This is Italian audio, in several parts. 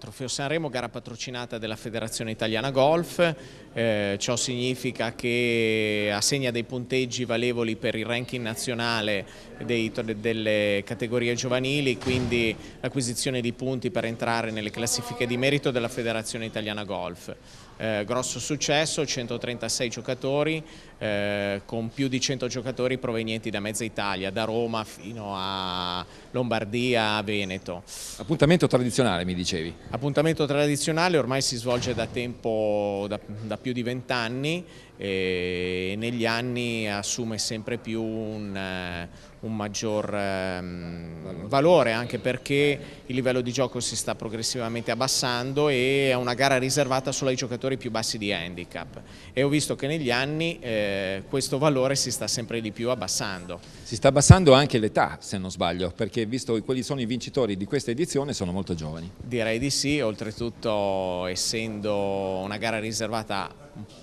Trofeo Sanremo, gara patrocinata della Federazione Italiana Golf, eh, ciò significa che assegna dei punteggi valevoli per il ranking nazionale dei, delle categorie giovanili, quindi l'acquisizione di punti per entrare nelle classifiche di merito della Federazione Italiana Golf. Eh, grosso successo, 136 giocatori eh, con più di 100 giocatori provenienti da mezza Italia, da Roma fino a Lombardia, Veneto. Appuntamento tradizionale mi dicevi? Appuntamento tradizionale ormai si svolge da tempo, da, da più di vent'anni e negli anni assume sempre più un, eh, un maggior um, valore anche perché il livello di gioco si sta progressivamente abbassando e è una gara riservata solo ai giocatori più bassi di handicap e ho visto che negli anni eh, questo valore si sta sempre di più abbassando. Si sta abbassando anche l'età se non sbaglio perché visto quelli sono i vincitori di questa edizione sono molto giovani. Direi di sì sì, oltretutto essendo una gara riservata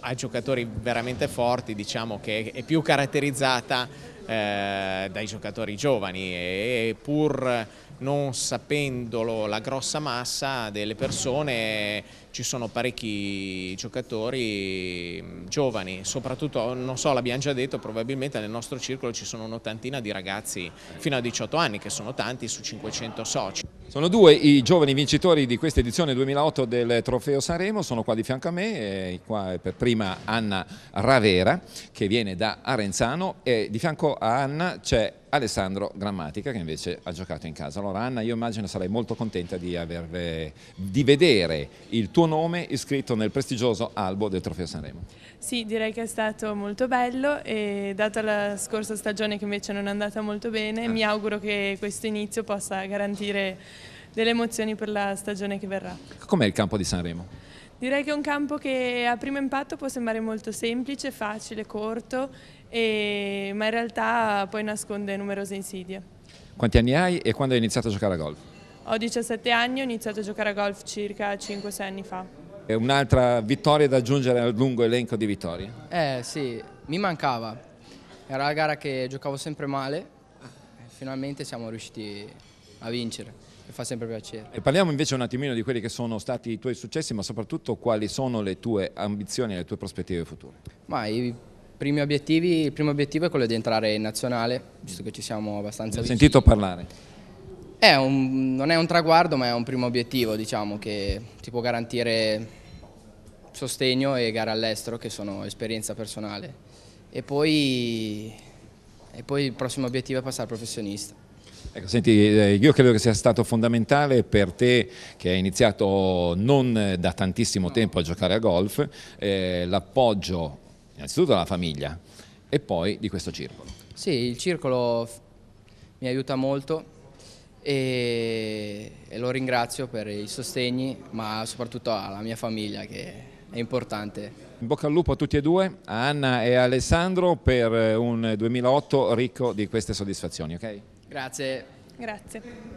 ha giocatori veramente forti, diciamo che è più caratterizzata eh, dai giocatori giovani e pur non sapendolo la grossa massa delle persone ci sono parecchi giocatori mm, giovani, soprattutto, non so, l'abbiamo già detto, probabilmente nel nostro circolo ci sono un'ottantina di ragazzi fino a 18 anni, che sono tanti su 500 soci. Sono due i giovani vincitori di questa edizione 2008 del Trofeo Sanremo, sono qua di fianco a me, eh, qua è per prima Anna Ravera che viene da Arenzano e di fianco a Anna c'è Alessandro Grammatica che invece ha giocato in casa. Allora Anna io immagino sarai molto contenta di, aver, di, vedere il tuo nome iscritto nel prestigioso albo del Trofeo Sanremo. Sì, direi che è stato molto bello e data la scorsa stagione che invece non è andata molto bene ah. mi auguro che questo inizio possa garantire delle emozioni per la stagione che verrà. Com'è il campo di Sanremo? Direi che è un campo che a primo impatto può sembrare molto semplice, facile, corto, e... ma in realtà poi nasconde numerose insidie. Quanti anni hai e quando hai iniziato a giocare a golf? Ho 17 anni, ho iniziato a giocare a golf circa 5-6 anni fa. E un'altra vittoria da aggiungere al lungo elenco di vittorie? Eh sì, mi mancava. Era la gara che giocavo sempre male, finalmente siamo riusciti a vincere e fa sempre piacere. E parliamo invece un attimino di quelli che sono stati i tuoi successi, ma soprattutto quali sono le tue ambizioni e le tue prospettive future? Ma i primi obiettivi, il primo obiettivo è quello di entrare in nazionale, visto che ci siamo abbastanza vicini. Ho sentito parlare. È un, non è un traguardo, ma è un primo obiettivo, diciamo, che ti può garantire sostegno e gare all'estero, che sono esperienza personale. E poi, e poi il prossimo obiettivo è passare professionista. Ecco, senti, eh, io credo che sia stato fondamentale per te che hai iniziato non da tantissimo tempo a giocare a golf, eh, l'appoggio innanzitutto della famiglia e poi di questo circolo. Sì, il circolo mi aiuta molto e, e lo ringrazio per i sostegni, ma soprattutto alla mia famiglia che è importante. In bocca al lupo a tutti e due, a Anna e a Alessandro, per un 2008 ricco di queste soddisfazioni, ok? Grazie. Grazie.